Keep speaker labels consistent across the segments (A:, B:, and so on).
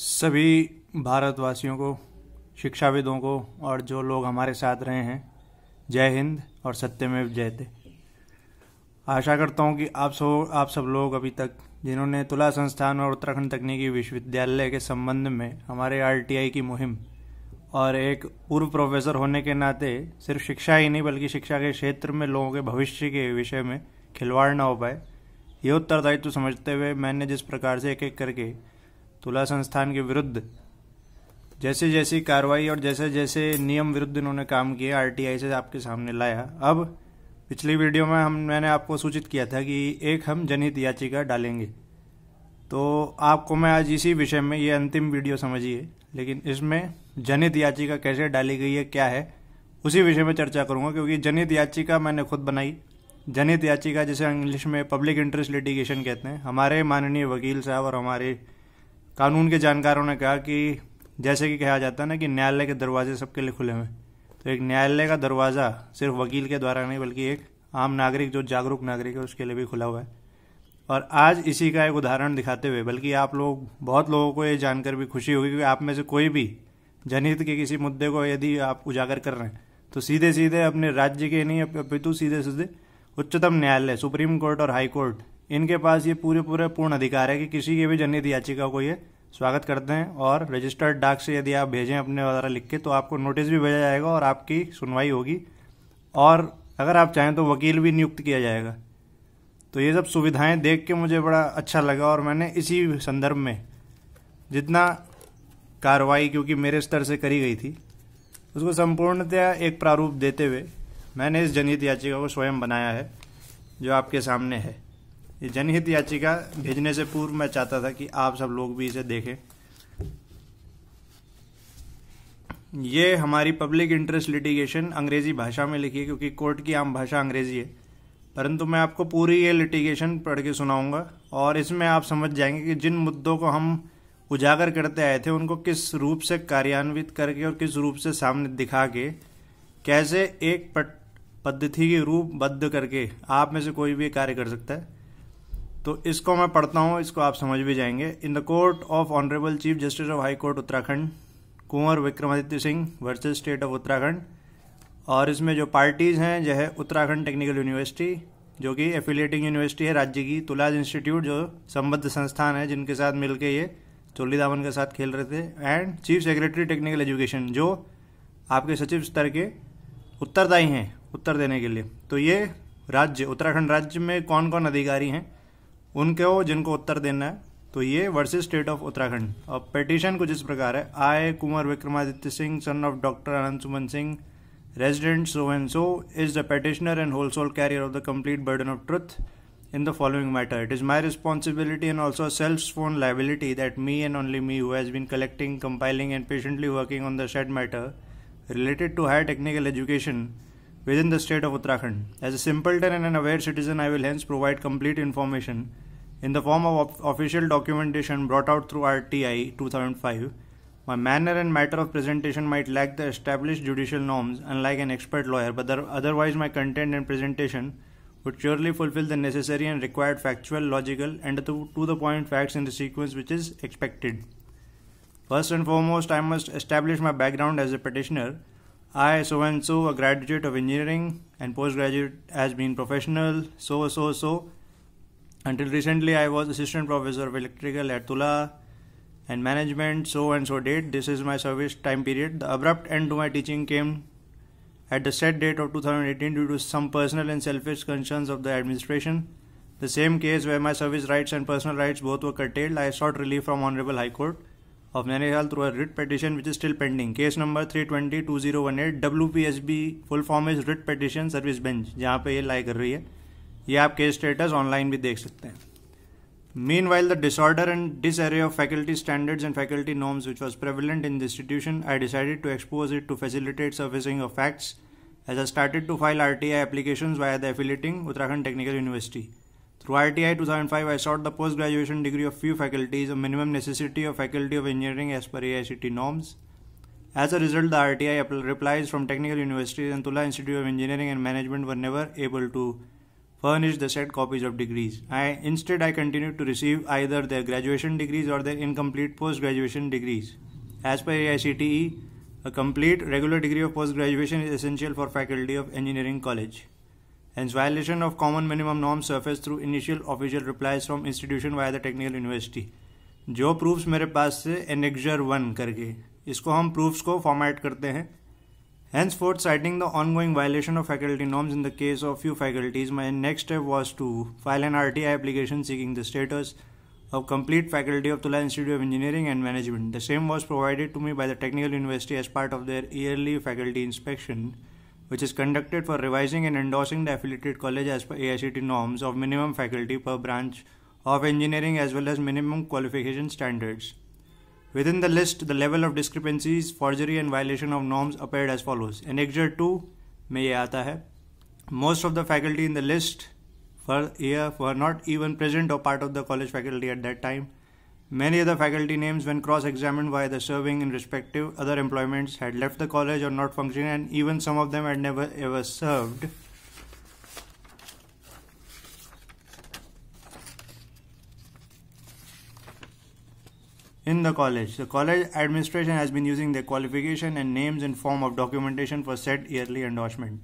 A: सभी भारतवासियों को शिक्षाविदों को और जो लोग हमारे साथ रहे हैं जय हिंद और सत्यमेव जयते आशा करता हूँ कि आप सब आप सब लोग अभी तक जिन्होंने तुला संस्थान और उत्तराखंड तकनीकी विश्वविद्यालय के संबंध में हमारे आरटीआई की मुहिम और एक पूर्व प्रोफेसर होने के नाते सिर्फ शिक्षा ही नहीं बल्कि शिक्षा के क्षेत्र में लोगों के भविष्य के विषय में खिलवाड़ ना हो पाए ये उत्तरदायित्व समझते हुए मैंने जिस प्रकार से एक एक करके तुला संस्थान के विरुद्ध जैसे जैसी कार्रवाई और जैसे जैसे नियम विरुद्ध इन्होंने काम किए आर से आपके सामने लाया अब पिछली वीडियो में हम मैंने आपको सूचित किया था कि एक हम जनहित याचिका डालेंगे तो आपको मैं आज इसी विषय में ये अंतिम वीडियो समझिए लेकिन इसमें जनहित याचिका कैसे डाली गई है क्या है उसी विषय में चर्चा करूंगा क्योंकि जनहित याचिका मैंने खुद बनाई जनहित याचिका जिसे इंग्लिश में पब्लिक इंटरेस्ट लिटिगेशन कहते हैं हमारे माननीय वकील साहब और हमारे कानून के जानकारों ने कहा कि जैसे कि कहा जाता है ना कि न्यायालय के दरवाजे सबके लिए खुले हुए तो एक न्यायालय का दरवाज़ा सिर्फ वकील के द्वारा नहीं बल्कि एक आम नागरिक जो जागरूक नागरिक है उसके लिए भी खुला हुआ है और आज इसी का एक उदाहरण दिखाते हुए बल्कि आप लोग बहुत लोगों को ये जानकर भी खुशी होगी कि आप में से कोई भी जनहित के किसी मुद्दे को यदि आप उजागर कर रहे हैं तो सीधे सीधे अपने राज्य के नहीं अपितु सीधे सीधे उच्चतम न्यायालय सुप्रीम कोर्ट और हाई कोर्ट इनके पास ये पूरे पूरे पूर्ण अधिकार है कि किसी के भी जनहित याचिका को ये स्वागत करते हैं और रजिस्टर्ड डाक से यदि आप भेजें अपने वगैरह लिख के तो आपको नोटिस भी भेजा जाएगा और आपकी सुनवाई होगी और अगर आप चाहें तो वकील भी नियुक्त किया जाएगा तो ये सब सुविधाएं देख के मुझे बड़ा अच्छा लगा और मैंने इसी संदर्भ में जितना कार्रवाई क्योंकि मेरे स्तर से करी गई थी उसको संपूर्णतया एक प्रारूप देते हुए मैंने इस जनहित याचिका को स्वयं बनाया है जो आपके सामने है ये जनहित याचिका भेजने से पूर्व मैं चाहता था कि आप सब लोग भी इसे देखें ये हमारी पब्लिक इंटरेस्ट लिटिगेशन अंग्रेजी भाषा में लिखी है क्योंकि कोर्ट की आम भाषा अंग्रेजी है परंतु मैं आपको पूरी ये लिटिगेशन पढ़ के सुनाऊंगा और इसमें आप समझ जाएंगे कि जिन मुद्दों को हम उजागर करते आए थे उनको किस रूप से कार्यान्वित करके और किस रूप से सामने दिखा के कैसे एक पद्धति के रूप बद्ध करके आप में से कोई भी कार्य कर सकता है तो इसको मैं पढ़ता हूँ इसको आप समझ भी जाएंगे in the court of honourable chief justice of high court Uttarakhand Kunwar Vikramaditya Singh versus state of Uttarakhand और इसमें जो पार्टीज़ हैं जो है उत्तराखंड टेक्निकल यूनिवर्सिटी जो कि एफिलेटिंग यूनिवर्सिटी है राज्य की तुलाज इंस्टीट्यूट जो संबद्ध संस्थान है जिनके साथ मिलकर ये चोली दामन के साथ खेल रहे थे and chief secretary technical education जो आपके सचिव स्तर के उत्तरदायी हैं उत्तर देने के लिए तो ये राज्य उत्तराखंड राज्य में कौन कौन अधिकारी हैं उनके हो जिनको उत्तर देना है तो ये वर्सेस स्टेट ऑफ उत्तराखंड अब पेटिशन कुछ इस प्रकार है I Kumar Vikramaditya Singh son of doctor Anant Suman Singh resident so and so is the petitioner and whole sole carrier of the complete burden of truth in the following matter it is my responsibility and also self phone liability that me and only me who's been collecting compiling and patiently working on the set matter related to higher technical education within the state of Uttarakhand. As a simpleton and an aware citizen, I will hence provide complete information in the form of official documentation brought out through RTI 2005. My manner and matter of presentation might lack the established judicial norms, unlike an expert lawyer, but otherwise my content and presentation would surely fulfill the necessary and required factual, logical, and to, to the point facts in the sequence which is expected. First and foremost, I must establish my background as a petitioner I so and so, a graduate of engineering and postgraduate has been professional, so so so. Until recently, I was assistant professor of electrical at Tula and management, so and so date. This is my service time period. The abrupt end to my teaching came at the set date of 2018 due to some personal and selfish concerns of the administration. The same case where my service rights and personal rights both were curtailed, I sought relief from Honorable High Court. Through writ of Nanigal pending case number three twenty two zero one eight W P 2018 B full form is writ petition service bench जहाँ पर ये लाई कर रही है ये आप case status online भी देख सकते हैं meanwhile the disorder and disarray of faculty standards and faculty norms which was prevalent in the institution I decided to expose it to facilitate servicing of facts as I started to file R T I application via the affiliating Uttarakhand technical university Through RTI 2005, I sought the post-graduation degree of few faculties, a minimum necessity of Faculty of Engineering as per AICT norms. As a result, the RTI replies from technical universities and Tula Institute of Engineering and Management were never able to furnish the said copies of degrees. I, instead, I continued to receive either their graduation degrees or their incomplete post-graduation degrees. As per AICTE, a complete regular degree of post-graduation is essential for faculty of engineering college. Hence, violation of common minimum norms surfaced through initial official replies from institution via the technical university जो proofs, मेरे पास से annexure one करके इसको हम proofs को format करते हैं hence forth citing the ongoing violation of faculty norms in the case of few faculties my next step was to file an R T I of complete faculty of Tula Institute of Engineering and Management. The same was provided to me by the Technical University as part of their yearly faculty inspection which is conducted for revising and endorsing the affiliated college as per AICT norms of minimum faculty per branch of engineering as well as minimum qualification standards. Within the list, the level of discrepancies, forgery and violation of norms appeared as follows. In Excerpt 2 में ये आता है Most of the faculty in the list for year were not even present or part of the college faculty at that time. Many other faculty names, when cross examined why the serving in respective other employments, had left the college or not functioning, and even some of them had never ever served. in the college. The college administration has been using their qualification and names in form of documentation for said yearly endorsement.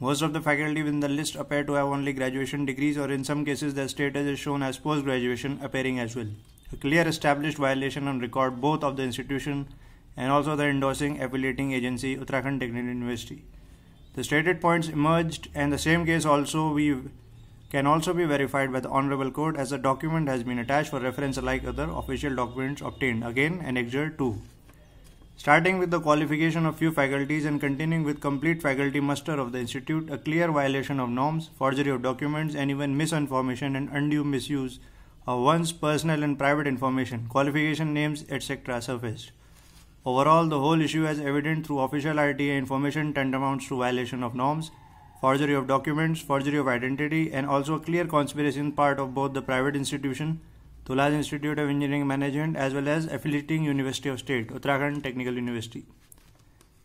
A: Most of the faculty in the list appear to have only graduation degrees or in some cases their status is shown as post-graduation appearing as well a clear established violation on record both of the institution and also the endorsing affiliating agency Uttarakhand Technical University. The stated points emerged and the same case also we can also be verified by the Honorable Court as the document has been attached for reference like other official documents obtained again and Annexure 2. Starting with the qualification of few faculties and continuing with complete faculty muster of the institute, a clear violation of norms, forgery of documents and even misinformation and undue misuse uh, one's personal and private information, qualification names, etc. surfaced. Overall, the whole issue as evident through official RTA information tantamounts to violation of norms, forgery of documents, forgery of identity, and also a clear conspiracy in part of both the private institution, Tulaj Institute of Engineering Management, as well as affiliating University of State, Uttarakhand Technical University.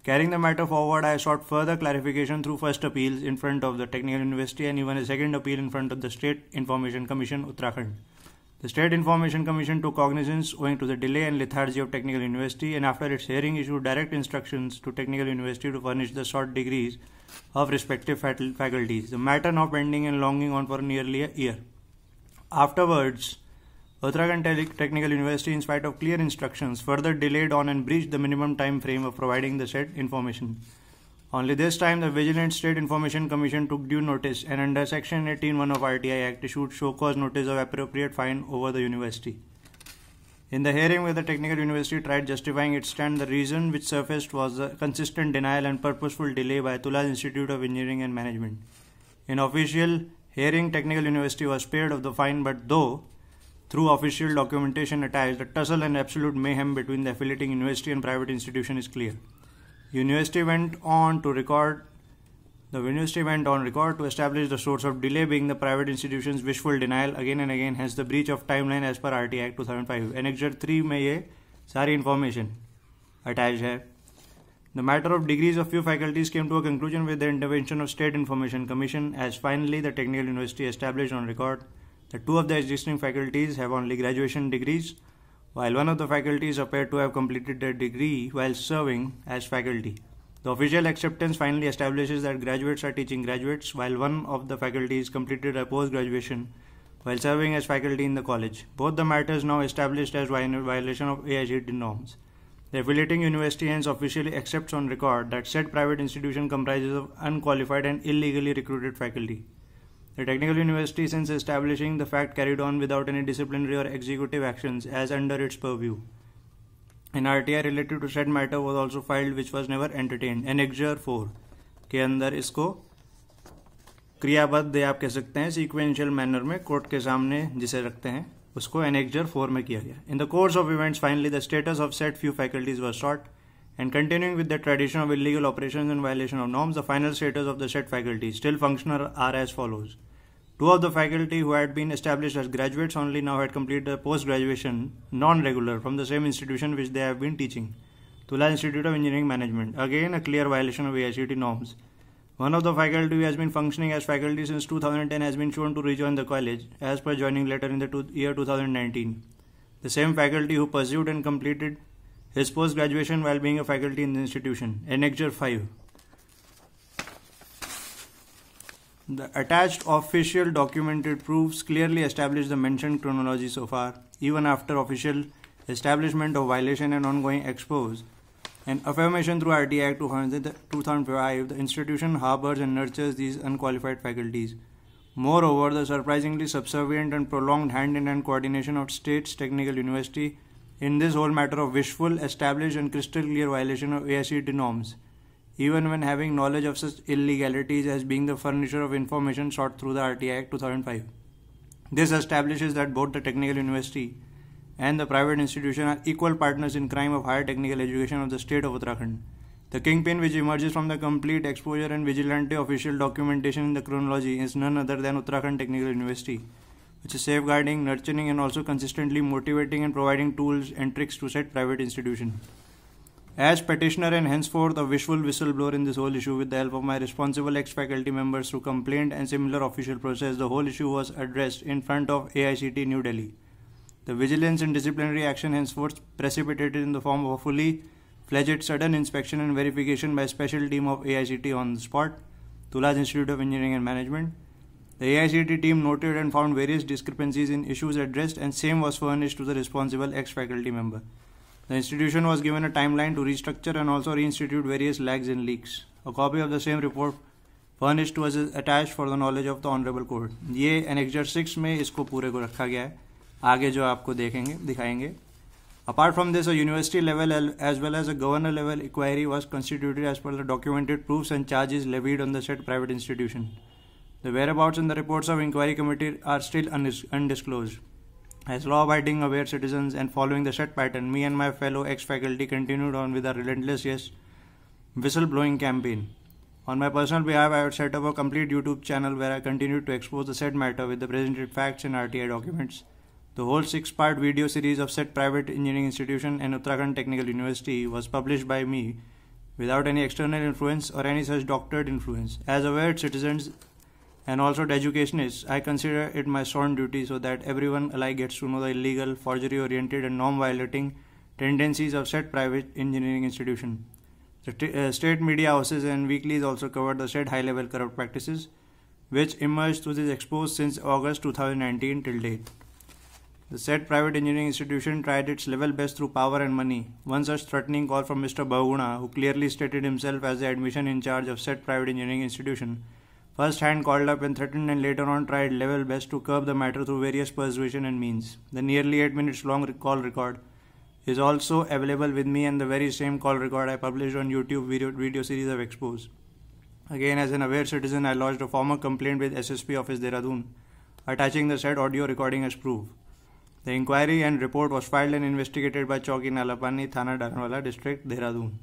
A: Carrying the matter forward, I sought further clarification through first appeals in front of the Technical University and even a second appeal in front of the State Information Commission, Uttarakhand. The State Information Commission took cognizance owing to the delay and lethargy of Technical University and after its hearing issued direct instructions to Technical University to furnish the sought degrees of respective faculties. The matter now pending and longing on for nearly a year. Afterwards, Uttarakhand Technical University, in spite of clear instructions, further delayed on and breached the minimum time frame of providing the said information. Only this time, the Vigilant State Information Commission took due notice and under Section 18.1 of RTI Act issued show cause notice of appropriate fine over the university. In the hearing where the Technical University tried justifying its stand, the reason which surfaced was the consistent denial and purposeful delay by Tula Institute of Engineering and Management. In official hearing, Technical University was spared of the fine, but though through official documentation attached, the tussle and absolute mayhem between the affiliating university and private institution is clear. University went on to record the university went on record to establish the source of delay being the private institution's wishful denial again and again, hence the breach of timeline as per RT Act 2005. Annexure 3 में ये Sari information attached The matter of degrees of few faculties came to a conclusion with the intervention of State Information Commission as finally the Technical University established on record that two of the existing faculties have only graduation degrees while one of the faculty is appeared to have completed their degree while serving as faculty. The official acceptance finally establishes that graduates are teaching graduates, while one of the faculty completed a post graduation while serving as faculty in the college. Both the matters now established as violation of AICD norms. The affiliating university hence officially accepts on record that said private institution comprises of unqualified and illegally recruited faculty. The Technical University, since establishing the fact, carried on without any disciplinary or executive actions as under its purview. An RTI related to said matter was also filed, which was never entertained. An exer 4 के अंदर इसको क्रियाबद्ध आप कह सकते हैं sequential manner में court के सामने जिसे रखते हैं उसको एनेक्जर फोर में किया गया in the course of events finally the status of set few faculties were short and continuing with the tradition of illegal operations and violation of norms, the final status of the said faculty still functional are as follows. Two of the faculty who had been established as graduates only now had completed the post-graduation non-regular from the same institution which they have been teaching, Tula Institute of Engineering Management. Again, a clear violation of AICT norms. One of the faculty who has been functioning as faculty since 2010 has been shown to rejoin the college as per joining letter in the year 2019. The same faculty who pursued and completed his post graduation while being a faculty in the institution. Annexure 5. The attached official documented proofs clearly establish the mentioned chronology so far, even after official establishment of violation and ongoing expose. An affirmation through RT Act 2005, the institution harbors and nurtures these unqualified faculties. Moreover, the surprisingly subservient and prolonged hand in hand coordination of states, technical university, in this whole matter of wishful, established and crystal clear violation of AICT norms, even when having knowledge of such illegalities as being the furnisher of information sought through the RTI Act 2005. This establishes that both the technical university and the private institution are equal partners in crime of higher technical education of the state of Uttarakhand. The kingpin which emerges from the complete exposure and vigilante official documentation in the chronology is none other than Uttarakhand Technical University which is safeguarding, nurturing, and also consistently motivating and providing tools and tricks to said private institution. As petitioner and henceforth a visual whistleblower in this whole issue, with the help of my responsible ex faculty members through complaint and similar official process, the whole issue was addressed in front of AICT New Delhi. The vigilance and disciplinary action henceforth precipitated in the form of a fully fledged sudden inspection and verification by a special team of AICT on the spot, Tula's Institute of Engineering and Management. The AICT team noted and found various discrepancies in issues addressed, and same was furnished to the responsible ex faculty member. The institution was given a timeline to restructure and also reinstitute various lags and leaks. A copy of the same report furnished to us is attached for the knowledge of the Honorable Court. This is Annexure 6 May. Isko pure ko rakha gaya hai. Aage jo aapko dekhenge, Apart from this, a university level as well as a governor level inquiry was constituted as per the documented proofs and charges levied on the said private institution. The whereabouts and the reports of inquiry committee are still undisclosed. As law-abiding, aware citizens and following the set pattern, me and my fellow ex-faculty continued on with our relentless yes whistle-blowing campaign. On my personal behalf, I have set up a complete YouTube channel where I continued to expose the said matter with the presented facts and RTI documents. The whole six-part video series of said private engineering institution and Uttarakhand Technical University was published by me without any external influence or any such doctored influence. As aware citizens, and also the education is i consider it my sworn duty so that everyone alike gets to know the illegal forgery oriented and norm violating tendencies of said private engineering institution the t- uh, state media houses and weeklies also covered the said high level corrupt practices which emerged through this expose since august 2019 till date the said private engineering institution tried its level best through power and money. One such threatening call from Mr. Bhaguna, who clearly stated himself as the admission in charge of said private engineering institution, First hand called up and threatened and later on tried level best to curb the matter through various persuasion and means. The nearly 8 minutes long call record is also available with me and the very same call record I published on YouTube video, video series of Expose. Again, as an aware citizen, I lodged a formal complaint with SSP Office Dehradun, attaching the said audio recording as proof. The inquiry and report was filed and investigated by Chowki Nalapani, Thana Darnawala District, Dehradun.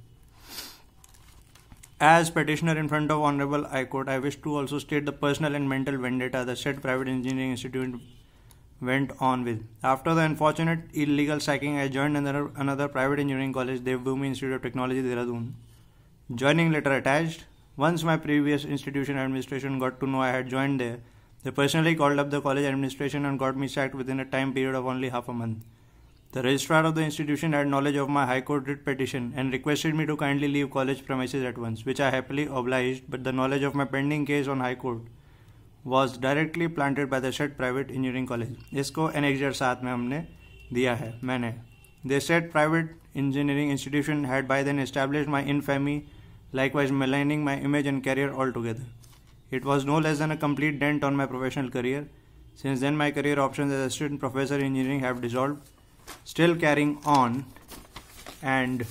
A: As petitioner in front of Honorable I quote: I wish to also state the personal and mental vendetta the said private engineering institute went on with. After the unfortunate illegal sacking, I joined another, another private engineering college, Devbhumi Institute of Technology, Dehradun. Joining letter attached. Once my previous institution administration got to know I had joined there, they personally called up the college administration and got me sacked within a time period of only half a month. The registrar of the institution had knowledge of my High Court writ petition and requested me to kindly leave college premises at once, which I happily obliged, but the knowledge of my pending case on High Court was directly planted by the said private engineering college. इसको annexure साथ में हमने दिया है मैंने The said private engineering institution had by then established my infamy, likewise maligning my image and career altogether. It was no less than a complete dent on my professional career. Since then, my career options as a student professor in engineering have dissolved still carrying on and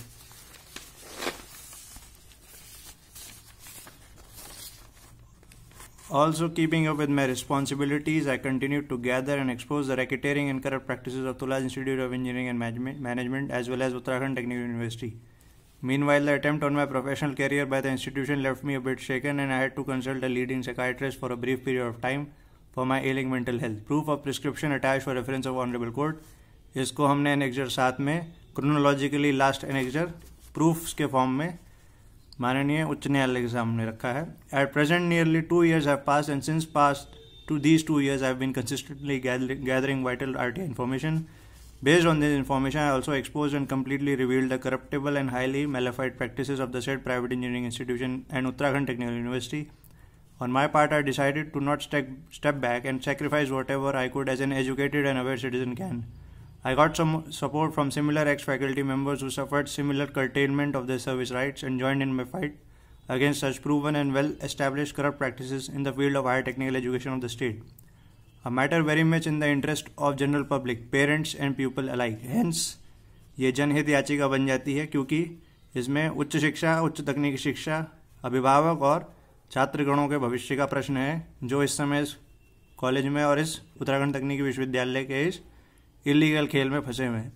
A: Also keeping up with my responsibilities, I continued to gather and expose the racketeering and corrupt practices of Tulaj Institute of Engineering and Management as well as Uttarakhand Technical University. Meanwhile, the attempt on my professional career by the institution left me a bit shaken and I had to consult a leading psychiatrist for a brief period of time for my ailing mental health. Proof of prescription attached for reference of Honorable Court. इसको हमने annexure साथ में chronologically last annexure proofs के form में माननीय उच्च न्यायालय के सामने रखा है at present nearly two years have pass and since pass to these two years have been consistently gathering vital R T information based on this information I also expose and completely reveal the corruptible and highly malafide practice of the set private engineering institution and Uttarakhand technical university on my part I decided to not step back and sacrifice whatever I could as an educated and aware citizen can I got some support from similar ex faculty members who suffered similar curtailment of their service rights and joined in my fight against such proven and well established corrupt practices in the field of higher technical education of the state. A matter very much in the interest of general public, parents and people alike. Hence, ये जनहित याचिका बन जाती है क्योंकि इसमें उच्च शिक्षा उच्च तकनीकी शिक्षा अभिभावक और छात्रगणों के भविष्य का प्रश्न है जो इस समय इस कॉलेज में और इस उत्तराखंड तकनीकी विश्वविद्यालय के इस इलीगल खेल में फंसे हुए हैं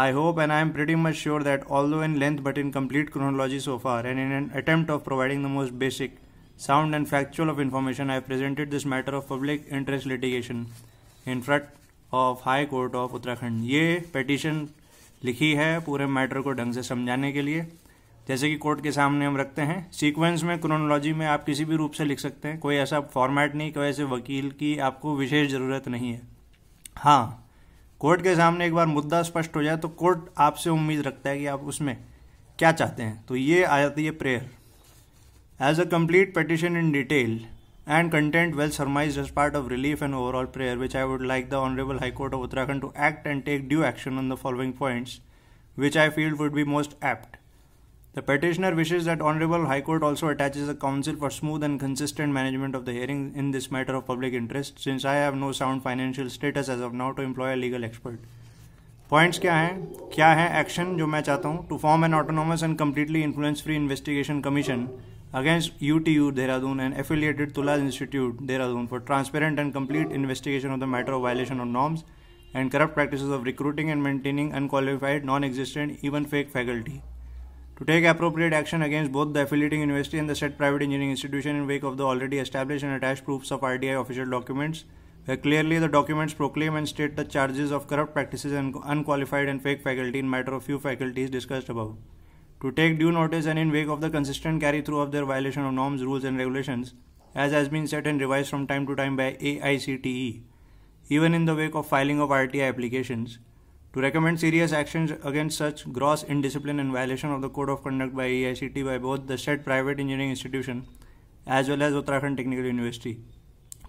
A: I hope and I am pretty much sure that although in length but in complete chronology so far and in an attempt of providing the most basic sound and factual of information I presented this matter of public interest litigation in front of high court of Uttarakhand ये petition लिखी है पूरे matter को ढंग से समझाने के लिए जैसे कि कोर्ट के सामने हम रखते हैं सीक्वेंस में क्रोनोलॉजी में आप किसी भी रूप से लिख सकते हैं कोई ऐसा फॉर्मेट नहीं कोई ऐसे वकील की आपको विशेष ज़रूरत नहीं है हाँ कोर्ट के सामने एक बार मुद्दा स्पष्ट हो जाए तो कोर्ट आपसे उम्मीद रखता है कि आप उसमें क्या चाहते हैं तो ये आ जाती है prayer as a complete petition in detail and content well summarise as part of relief and overall prayer which I would like the honourable high court of Uttarakhand to act and take due action on the following points which I feel would be most apt The petitioner wishes that Honorable High Court also attaches a counsel for smooth and consistent management of the hearing in this matter of public interest, since I have no sound financial status as of now to employ a legal expert. Points kya hain? Kya hain action jo main chahta To form an autonomous and completely influence-free investigation commission against UTU Dehradun and affiliated Tulas Institute Dehradun for transparent and complete investigation of the matter of violation of norms and corrupt practices of recruiting and maintaining unqualified, non-existent, even fake faculty to take appropriate action against both the affiliating university and the said private engineering institution in wake of the already established and attached proofs of RDI official documents, where clearly the documents proclaim and state the charges of corrupt practices and unqualified and fake faculty in matter of few faculties discussed above. To take due notice and in wake of the consistent carry through of their violation of norms, rules, and regulations, as has been set and revised from time to time by AICTE, even in the wake of filing of RTI applications, to recommend serious actions against such gross indiscipline and violation of the code of conduct by EICT by both the said private engineering institution as well as Uttarakhand Technical University.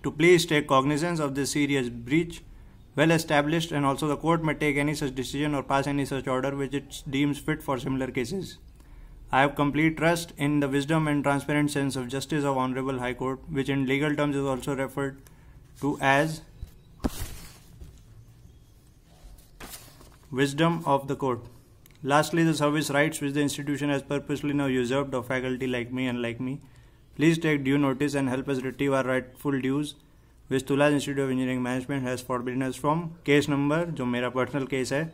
A: To please take cognizance of this serious breach well established and also the court may take any such decision or pass any such order which it deems fit for similar cases. I have complete trust in the wisdom and transparent sense of justice of Honorable High Court which in legal terms is also referred to as Wisdom of the court. Lastly, the service rights which the institution has purposely now usurped of faculty like me and like me. Please take due notice and help us retrieve our rightful dues which Tula's Institute of Engineering Management has forbidden us from. Case number jo mera personal case hai,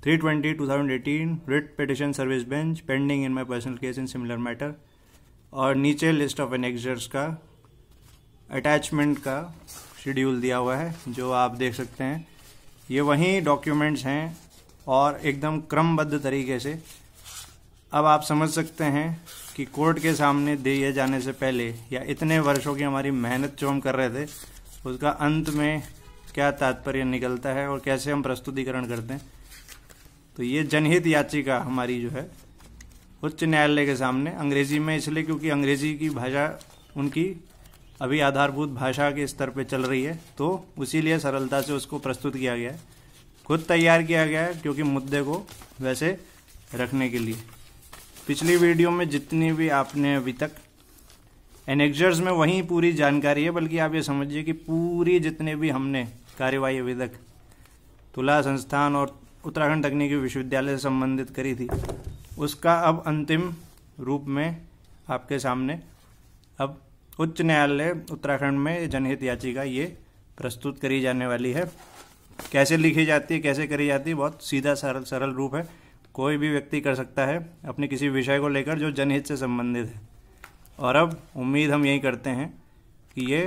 A: 320 2018 writ petition service bench, pending in my personal case in similar matter. और नीचे list of एनेक्जर्स का attachment का schedule दिया हुआ है जो आप देख सकते हैं ये वही डॉक्यूमेंट्स हैं और एकदम क्रमबद्ध तरीके से अब आप समझ सकते हैं कि कोर्ट के सामने दिए जाने से पहले या इतने वर्षों की हमारी मेहनत जो हम कर रहे थे उसका अंत में क्या तात्पर्य निकलता है और कैसे हम प्रस्तुतिकरण करते हैं तो ये जनहित याचिका हमारी जो है उच्च न्यायालय के सामने अंग्रेजी में इसलिए क्योंकि अंग्रेजी की भाषा उनकी अभी आधारभूत भाषा के स्तर पर चल रही है तो उसी सरलता से उसको प्रस्तुत किया गया है खुद तैयार किया गया है क्योंकि मुद्दे को वैसे रखने के लिए पिछली वीडियो में जितनी भी आपने अभी तक एनेक्जर्स में वहीं पूरी जानकारी है बल्कि आप ये समझिए कि पूरी जितने भी हमने कार्यवाही अभी तक तुला संस्थान और उत्तराखंड तकनीकी विश्वविद्यालय से संबंधित करी थी उसका अब अंतिम रूप में आपके सामने अब उच्च न्यायालय उत्तराखंड में जनहित याचिका ये प्रस्तुत करी जाने वाली है कैसे लिखी जाती है कैसे करी जाती है बहुत सीधा सरल सरल रूप है कोई भी व्यक्ति कर सकता है अपने किसी विषय को लेकर जो जनहित से संबंधित है और अब उम्मीद हम यही करते हैं कि ये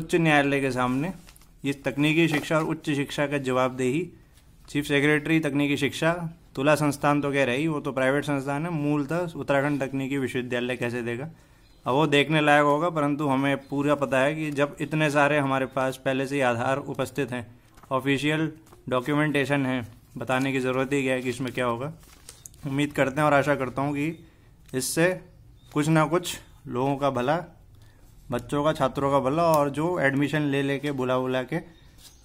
A: उच्च न्यायालय के सामने ये तकनीकी शिक्षा और उच्च शिक्षा का जवाबदेही चीफ सेक्रेटरी तकनीकी शिक्षा तुला संस्थान तो कह रही वो तो प्राइवेट संस्थान है मूलतः उत्तराखंड तकनीकी विश्वविद्यालय कैसे देगा अब वो देखने लायक होगा परंतु हमें पूरा पता है कि जब इतने सारे हमारे पास पहले से ही आधार उपस्थित हैं ऑफिशियल डॉक्यूमेंटेशन है बताने की ज़रूरत ही क्या है कि इसमें क्या होगा उम्मीद करते हैं और आशा करता हूँ कि इससे कुछ ना कुछ लोगों का भला बच्चों का छात्रों का भला और जो एडमिशन ले लेके बुला बुला के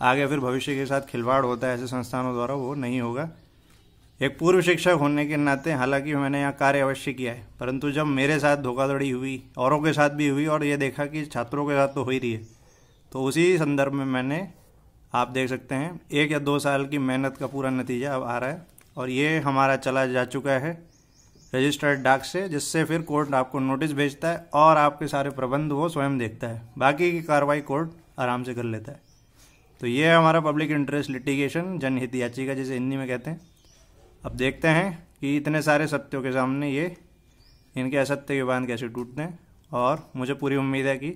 A: आगे फिर भविष्य के साथ खिलवाड़ होता है ऐसे संस्थानों द्वारा वो नहीं होगा एक पूर्व शिक्षक होने के नाते हालांकि मैंने यहाँ कार्य अवश्य किया है परंतु जब मेरे साथ धोखाधड़ी हुई औरों के साथ भी हुई और ये देखा कि छात्रों के साथ तो हो ही रही है तो उसी संदर्भ में मैंने आप देख सकते हैं एक या दो साल की मेहनत का पूरा नतीजा अब आ रहा है और ये हमारा चला जा चुका है रजिस्टर्ड डाक से जिससे फिर कोर्ट आपको नोटिस भेजता है और आपके सारे प्रबंध वो स्वयं देखता है बाकी की कार्रवाई कोर्ट आराम से कर लेता है तो ये है हमारा पब्लिक इंटरेस्ट लिटिगेशन जनहित याचिका जिसे हिंदी में कहते हैं अब देखते हैं कि इतने सारे सत्यों के सामने ये इनके असत्य के बांध कैसे टूटते हैं और मुझे पूरी उम्मीद है कि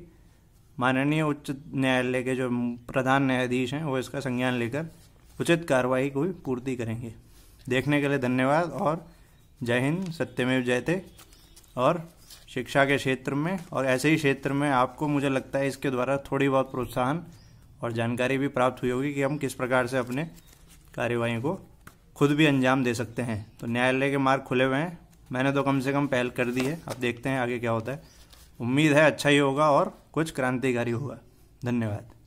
A: माननीय उच्च न्यायालय के जो प्रधान न्यायाधीश हैं वो इसका संज्ञान लेकर उचित कार्रवाई को भी पूर्ति करेंगे देखने के लिए धन्यवाद और जय हिंद सत्यमेव जयते और शिक्षा के क्षेत्र में और ऐसे ही क्षेत्र में आपको मुझे लगता है इसके द्वारा थोड़ी बहुत प्रोत्साहन और जानकारी भी प्राप्त हुई होगी कि हम किस प्रकार से अपने कार्यवाही को खुद भी अंजाम दे सकते हैं तो न्यायालय के मार्ग खुले हुए हैं मैंने तो कम से कम पहल कर दी है अब देखते हैं आगे क्या होता है उम्मीद है अच्छा ही होगा और कुछ क्रांतिकारी हुआ धन्यवाद